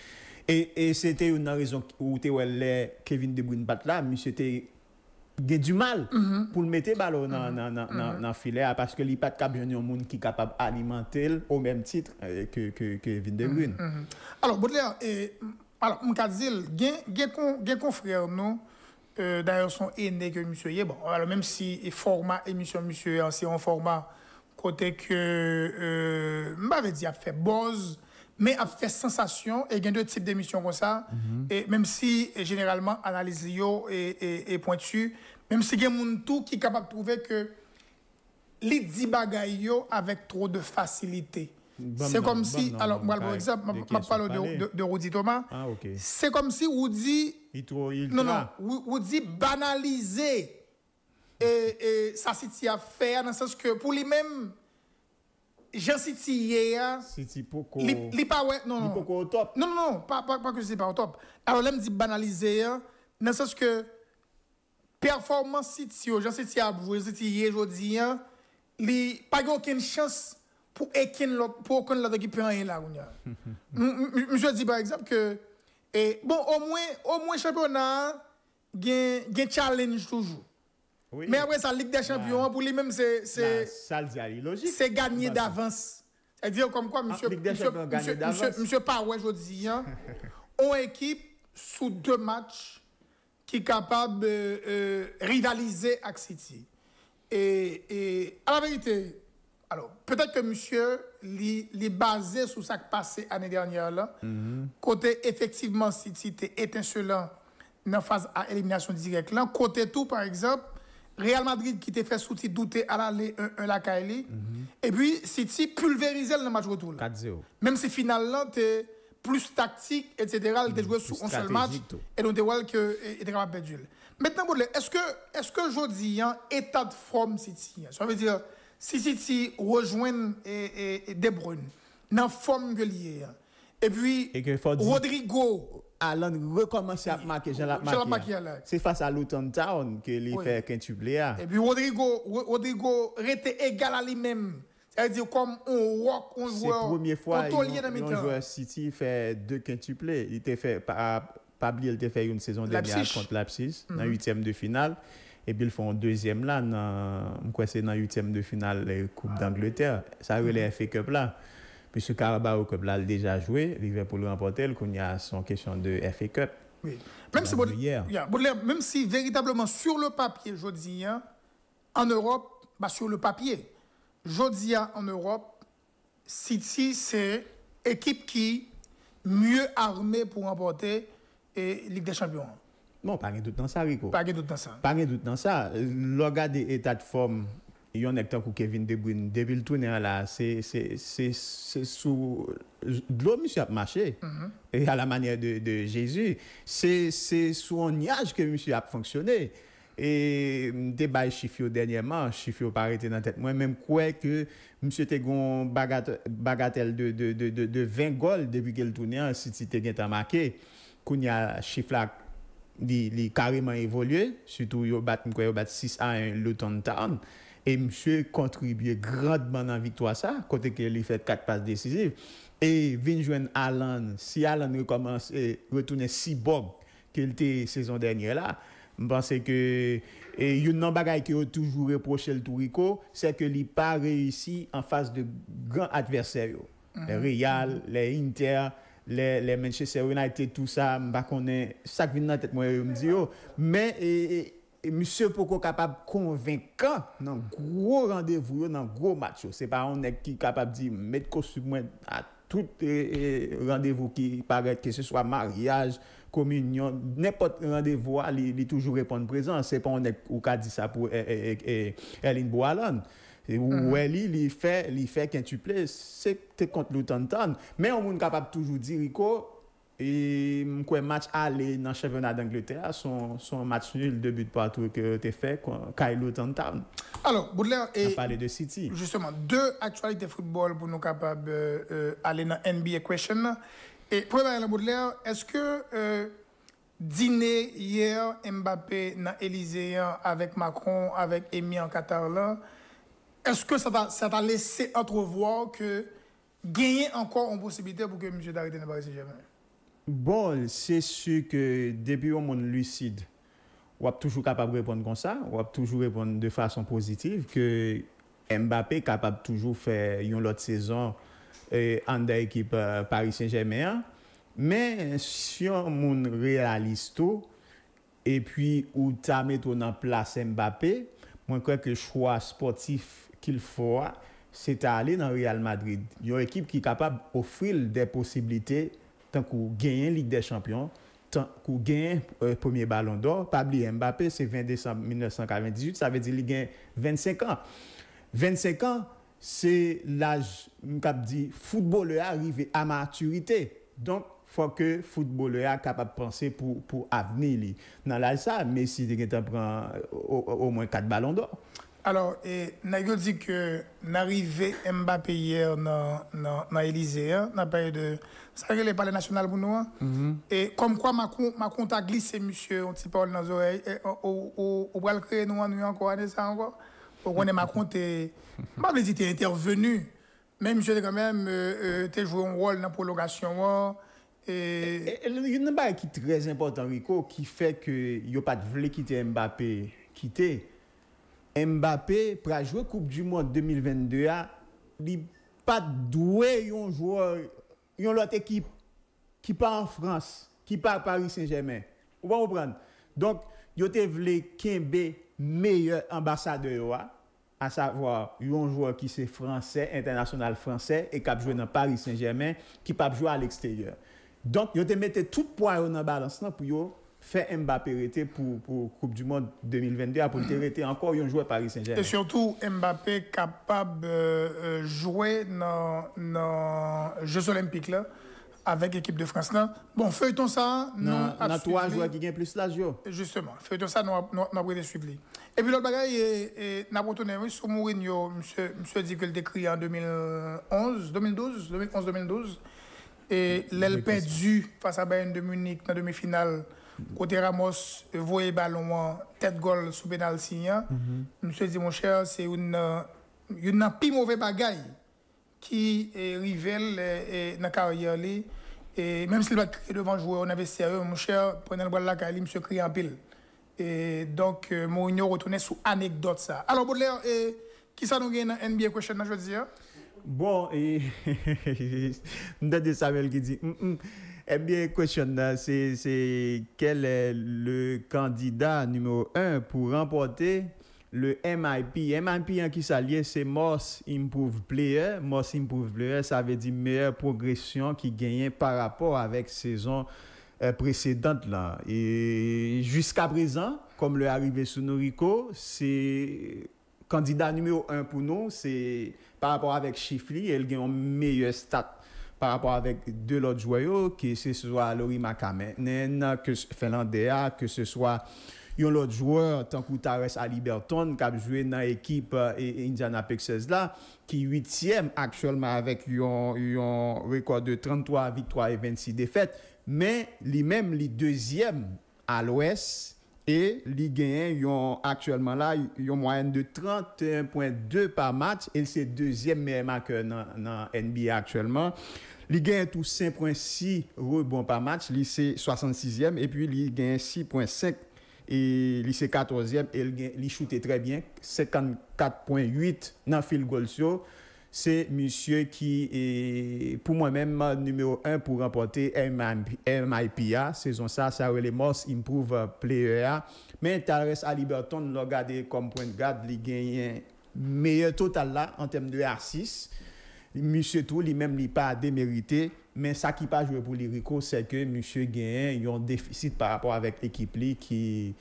E se te ou nan rezon ou te ou el le Kevin De Bruyne pat la, mi se te ge du mal pou l mette balo nan filè, apaske li pat kab jenye ou moun ki kapab animentel ou menm titre ke euh, Kevin De Bruyne. Mm-hmm. Mm-hmm. Alors, Baudelaire, mkazil, gen kon frèr nou, d'ailleurs son ene ke miso ye, bon, alo, menm si forma emisyon miso ye, ansi an forma kote ke euh, mbavè di ap fè boz, mais a fait sensation et il y a deux types d'émissions comme ça mhm. et même si généralement l'analyse est pointue, même si il y a des tout qui est capable de prouver que les 10 bagaille avec trop de facilité c'est comme si alors moi par ah, exemple je parle de, de, Rudy Thomas ah, c'est comme si Rudy non non Rudy banaliser et, et ça faire, fait dans le sens que pour lui-même janseti ye, li pa wek, non non. non, non, non, pa kwen se pa wotop, alo lem di banalize, nan sas ke performansi ti yo, oh, janseti abou, janseti ye jodi, li pa gen okken chans pou eken lò, pou okken lò dekipen an ye la ou nye. Mjou di ba egzap ke, bon, o mwen, o mwen chanponan gen challenge toujou. Mais après ça, Ligue des Champions, pour lui-même, c'est. C'est gagné d'avance. C'est-à-dire comme quoi, monsieur, monsieur, je dis, hein, équipe sous deux matchs qui est capable de euh, rivaliser avec City. Et, et, à la vérité, alors peut-être que monsieur est basé sur ce qui passé l'année dernière, mhm. côté effectivement City était étincelant dans la phase à élimination directe. Côté tout, par exemple, Real Madrid qui t'a fait souti douter à l'aller un 1 Et puis City pulvérisait le match retour. 4-0. Même si finalement tu es plus tactique, etc. es joué sur un seul match. Et donc, vois que il capable perdu. Maintenant, est-ce que, est-ce que je dis un état de forme City? Ça veut dire, si City rejoint De Bruyne, dans la forme que lié, et puis, Rodrigo, Alan recommence à marquer jean C'est face à Luton Town que lui fait quintuple. Et puis Rodrigo, Rodrigo égal à lui-même. C'est-à-dire comme on rock, on voit. C'est la première fois que joueur City fait deux quintuplés. Il était fait, il fait une saison dernière contre l'Apsis, dans mm-hmm. huitième de finale. Et puis ils font un deuxième là, dans, c'est huitième de finale, Coupe d'Angleterre. Ça mm-hmm. a eu les FA Cup là. M. Carabao que l'a déjà joué, Liverpool a remporté, Il y a son question de FA Cup. Oui. Même si, véritablement sur le papier, je dis, hein, en Europe, bah sur le papier, je dis hein, en Europe, City, c'est équipe qui mieux armée pour remporter et eh, Ligue des Champions. Bon, pas de doute dans ça, Rico. Pas de doute dans ça. Pas de doute dans ça. Regardez l'état de forme yon ektan kou Kevin Debrin, debil tounyan la, se sou, glou misi ap mache, mhm. e a la manye de Jezu, se sou an njaj ke misi ap fonksyone, e mte bay chifyo denyeman, chifyo parete nan tet mwen, men mkwe ke mse te goun bagatel de 20 gol, debil ke l tounyan, si te gen tan make, kou nye chiflak li kareman evolye, sutou mkwe yo bat 6 a 1 loutan tan, mkwe yo bat 6 a 1 loutan tan, Et monsieur contribué grandement à la victoire, ça, côté qu'il fait quatre passes décisives. Et vient joindre Alan. Si Alan recommence euh, et si bon qu'il était saison dernière là, je pense que et une autre bagaille qui a toujours reproché le Tourico, c'est que n'a pas réussi en face de grands adversaires. Mhm. Le Real, les Inter, les, Manchester United, tout ça, je ne sais pas ça vient dans la tête, moi, je me dis, mais Mise poko kapab konvenkan nan gwo randevou nan gwo macho. Se pa on ek ki kapab di met kosu mwen a toute randevou ki paret ke se swa mariage, kominyon. Nepot randevou a li toujou repon prezant. Se pa on ek ou ka di sa pou elin bo alon. Ou elin li fe, li fe ken tu ple, se te kont loutan ton. Men on moun kapab toujou di riko. E Mkwen match ale nan chevena d'Angleterre Son match nil Debut patou ke te fe Kwa Kailou Tantan Kwa pale de Siti euh, De aktualite futbol pou nou kapab Ale nan NBA question Premane la Boudler Eske euh, dine yer Mbappe nan Elyséen Avèk Macron, avèk Emy an Katarlan Eske sa ta lese Atrevoa ke Genye anko an posibite Pou ke M. Darityan apare se jeme M Bon, se su ke debi yon moun lucid, wap toujou kapap repond kon sa, wap toujou repond de fason pozitiv, ke Mbappé kapap toujou fè yon lot sezon an da ekip Paris Saint-Germain, men si yon moun realisto, e pi ou ta met ou nan plas Mbappé, mwen kwek che chwa sportif kil fwa, se ta ale nan Real Madrid. Yon ekip ki kapap ofril de posibilite mbappé. tan kou gen yon Ligue des Champions, tan kou gen yon euh, premier ballon d'or, Pabli Mbappé se 20 décembre 1998, sa ve di li gen 25 ans. 25 ans, se l'aj mkap di foutebouleur arrive a maturité, don fwa ke foutebouleur a kapap pense pou aveni li nan l'aj sa, me si de gen ta pren euh, au mwen 4 ballon d'or. Alors, je dis dit que l'arrivée Mbappé hier dans l'Elysée, dans, n'a hein, pas de. Ça, les palais national pour nous. Hein. Mm-hmm. Et comme quoi, Macron, a glissé, monsieur, on petit parle dans les oreilles. On va euh, le créer, nous, nous, encore, ça encore. On est Macron, t'es. Je ne dire intervenu, mais monsieur, quand même, a euh, euh, joué un rôle dans la prolongation. Hein, eh, eh, eh, il y a un qui est très important, Rico, qui fait que il n'y a pas de vouloir quitter Mbappé, quitter. Mbappe, pra jwe koup du moun 2022, li pat dwe yon jwoy, yon lot ekip ki pa an Frans, ki pa Paris Saint-Germain. Ou pa ou brand? Donk, yote vle kembe meyye ambasade yo a, a sa vwa yon jwoy ki se Fransè, internasyonal Fransè, e kap jwoy nan Paris Saint-Germain, ki pap jwoy al eksteryor. Donk, yote mette tout poy yo nan balans nan pou yo, fait Mbappé arrêter pour pour Coupe du monde 2022 pour le rester encore un joueur Paris Saint-Germain. Et surtout Mbappé capable de euh, euh, jouer dans les Jeux olympiques là avec l'équipe de France. Là. Bon, feuilletons ça, non a trois joueurs qui gagnent plus là, Jo. Justement, feuilletons ça, nous avons suivi. Et puis l'autre bagaille, nous avons retourné sur Mourinho, monsieur, monsieur dit qu'il décrit en 2011, 2012, 2011-2012, et l'aile perdue face à Bayern de Munich dans la demi-finale Côté Ramos, euh, voyez ballon, tête goal sous pénalty. Je me suis dit, mon cher, c'est une, euh, une mauvaise bagaille qui est rivelle euh, dans la carrière. Et même s'il va crier devant jouer, on avait sérieux, mon cher, prenez le bras là, il monsieur crie en pile. Et donc, Mourinho retournait sous anecdote ça. Alors, Baudelaire, et, qui ça nous gagne dans NBA question, je veux dire? Bon, et. ça Samuel qui dit. Mm, mm. Eh bien, question, c'est quel est le candidat numéro un pour remporter le MIP. MIP qui s'allie, c'est Moss Improved Player. Moss Improved Player, ça veut dire meilleure progression qui gagne par rapport avec saison euh, précédente. Là. Et jusqu'à présent, comme le arrivé sur norico, c'est candidat numéro un pour nous, c'est par rapport avec Chifli, elle gagne un meilleur stat pa rapor avèk de lòt jwayo ki se se swa Lory Makame, nen nan ke Finlandia, ke se swa yon lòt jwò tan kouta res a Liberton, kap jwè nan ekip Indiana Pexels la, ki yon hwitsyèm akcholman avèk yon rekord de 33 vitwa e 26 defèt, men li mèm li dèzyèm al wès, E li gen yon aktuelman la yon mwayen de 31.2 pa mat, el se 2e men mak nan NBA aktuelman. Li gen tou 5.6 reboun pa mat, li se 66e, epi li gen 6.5, e li se 14e, el li choute trebyen 54.8 nan fil golsyo. c'est monsieur qui est pour moi-même numéro un pour remporter MIPA. Saison ça, ça les Moss Improve euh, Player. Mais Talres à Liberton le regarder comme point de garde, il gagne meilleur total là en termes de R6. Monsieur tout, lui-même, n'est pas démérité. Mais ça qui pas joué pour Lirico, c'est que monsieur gagne un déficit par rapport avec l'équipe qui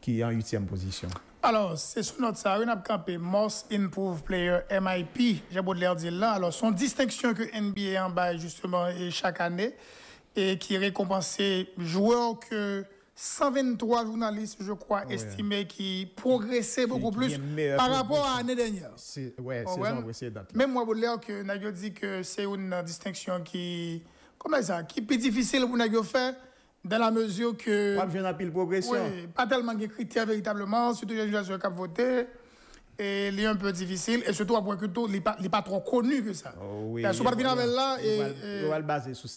qui est en huitième position. Alors, c'est sur notre ça, on a campé Most Improved Player MIP, j'ai beau dire là. Alors, son distinction que NBA en bas justement et chaque année et qui récompensait joueurs que 123 journalistes, je crois, estimaient qui progressaient beaucoup plus par rapport à l'année dernière. C'est, ouais, oh, Même moi, Baudelaire, que Nagyo dit que c'est une distinction qui, comment ça, qui est plus difficile pour Nagio faire dans la mesure que. Pas pile progression. pas tellement de critères véritablement, surtout les gens qui ont voté. Et il est un peu difficile, et surtout à que tout, il n'est pas, trop connu que ça. Oh oui. avec là. Il va le baser sur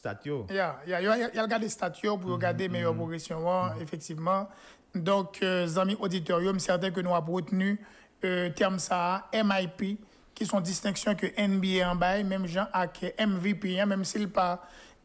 Il y a des statut pour mhm, regarder mhm. meilleure progression, mhm. effectivement. Donc, euh, amis auditeurs, je certain que nous avons retenu le euh, terme ça, MIP, qui sont distinctions que NBA en bail, même gens avec MVP, hein, même s'il pas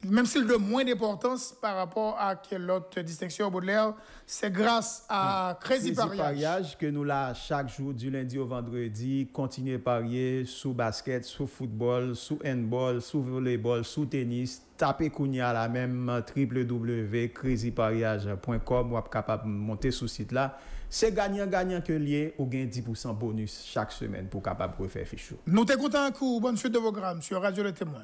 même s'il de moins d'importance par rapport à quelle autre distinction Baudelaire, c'est grâce à ah, Crazy, Crazy Pariage. que nous la chaque jour du lundi au vendredi, continuer parier sous basket, sous football, sous handball, sous volleyball, sous tennis, taper Kounia la même www.crazypariage.com ou capable de monter ce site là. C'est gagnant-gagnant que lié au gain 10% bonus chaque semaine pour capable de faire fichu. Nous t'écoutons un coup. Bonne suite de vos grammes sur Radio Le Témoin.